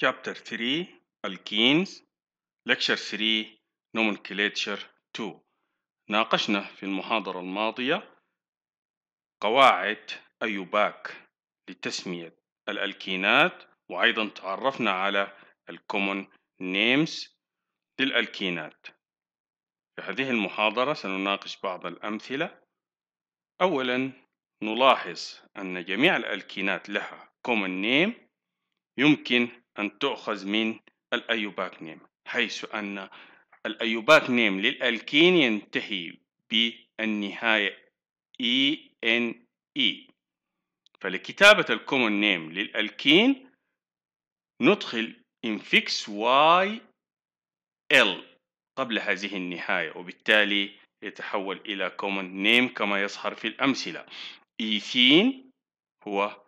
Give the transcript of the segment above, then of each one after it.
Chapter 3 Alkenes Lecture 3 Nomenclature 2 ناقشنا في المحاضرة الماضية قواعد أيوباك لتسمية الألكينات وأيضا تعرفنا على common names للألكينات في هذه المحاضرة سنناقش بعض الأمثلة أولا نلاحظ أن جميع الألكينات لها common name يمكن أن تؤخذ من الأيوباك نيم حيث أن الأيوباك نيم للألكين ينتهي بالنهاية E N E فلكتابة الكومون نيم للألكين ندخل infix y l قبل هذه النهاية وبالتالي يتحول إلى common name كما يظهر في الأمثلة إيثين e هو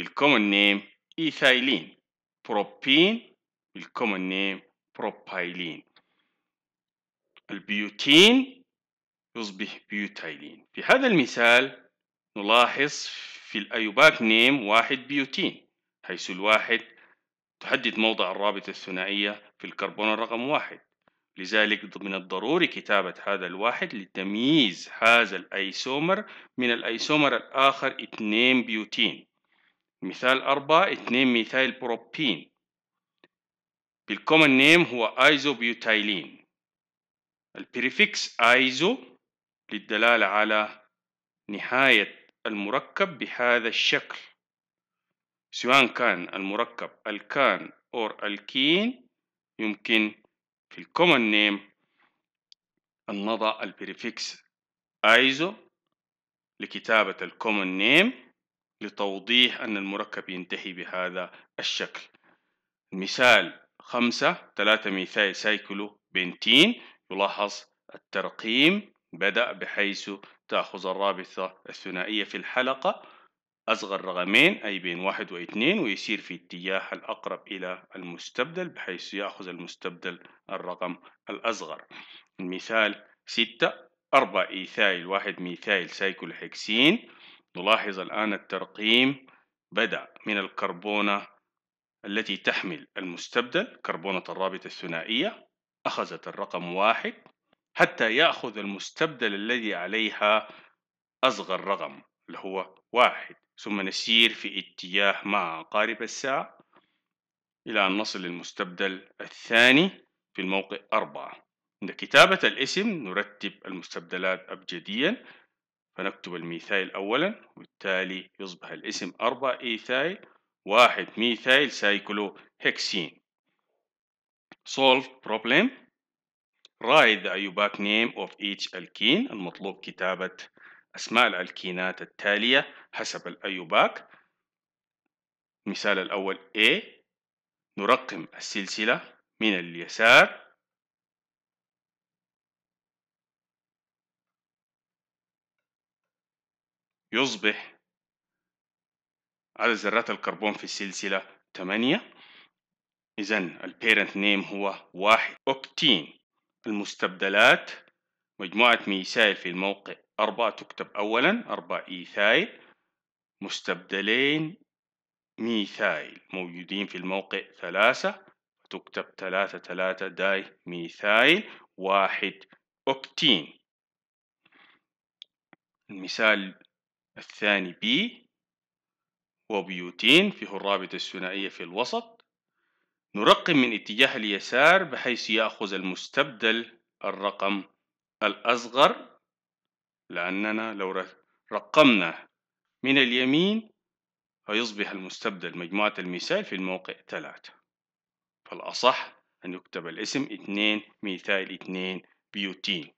بالcommon name إيثايلين بروبين الكومن نيم بروبايلين البيوتين يصبح بيوتايلين في هذا المثال نلاحظ في الأيوباك نيم واحد بيوتين حيث الواحد تحدد موضع الرابطة الثنائية في الكربون الرقم واحد لذلك من الضروري كتابة هذا الواحد لتمييز هذا الأيسومر من الأيسومر الآخر 2 بيوتين مثال أربعة اثنين ميثايل بروبين بالكومن نيم هو ايزوبيوتايلين البريفكس ايزو للدلالة على نهاية المركب بهذا الشكل سواء كان المركب الكان أو الكين يمكن في الكومن نيم أن نضع البريفكس ايزو لكتابة الكومن نيم لتوضيح أن المركب ينتهي بهذا الشكل مثال خمسة ثلاثة ميثاي سايكلو بنتين يلاحظ الترقيم بدأ بحيث تأخذ الرابطة الثنائية في الحلقة أصغر رقمين أي بين واحد واثنين ويسير في اتجاه الأقرب إلى المستبدل بحيث يأخذ المستبدل الرقم الأصغر المثال ستة أربع إيثايل واحد ميثايل سايكل هكسين نلاحظ الآن الترقيم بدأ من الكربونة التي تحمل المستبدل كربونة الرابطة الثنائية أخذت الرقم واحد حتى يأخذ المستبدل الذي عليها أصغر رقم اللي هو واحد ثم نسير في اتجاه مع قارب الساعة إلى أن نصل للمستبدل الثاني في الموقع أربعة عند كتابة الاسم نرتب المستبدلات أبجديا فنكتب الميثايل أولا وبالتالي يصبح الاسم 4 إيثايل 1 ميثايل سايكلو هكسين solve problem write the IUPAC name of each alkene المطلوب كتابة أسماء الألكينات التالية حسب الأيوباك المثال الأول A نرقم السلسلة من اليسار يصبح عدد ذرات الكربون في السلسلة 8 إذا البيرنت نيم هو واحد أوكتين المستبدلات مجموعة ميثايل في الموقع أربعة تكتب أولا أربعة إيثايل مستبدلين ميثايل موجودين في الموقع ثلاثة تكتب ثلاثة ثلاثة داي ميثايل واحد أوكتين المثال الثاني بي وبيوتين فيه الرابطة الثنائية في الوسط نرقم من اتجاه اليسار بحيث يأخذ المستبدل الرقم الأصغر لأننا لو رقمنا من اليمين فيصبح المستبدل مجموعة المثال في الموقع ثلاثة فالأصح أن يكتب الاسم 2 ميثال 2 بيوتين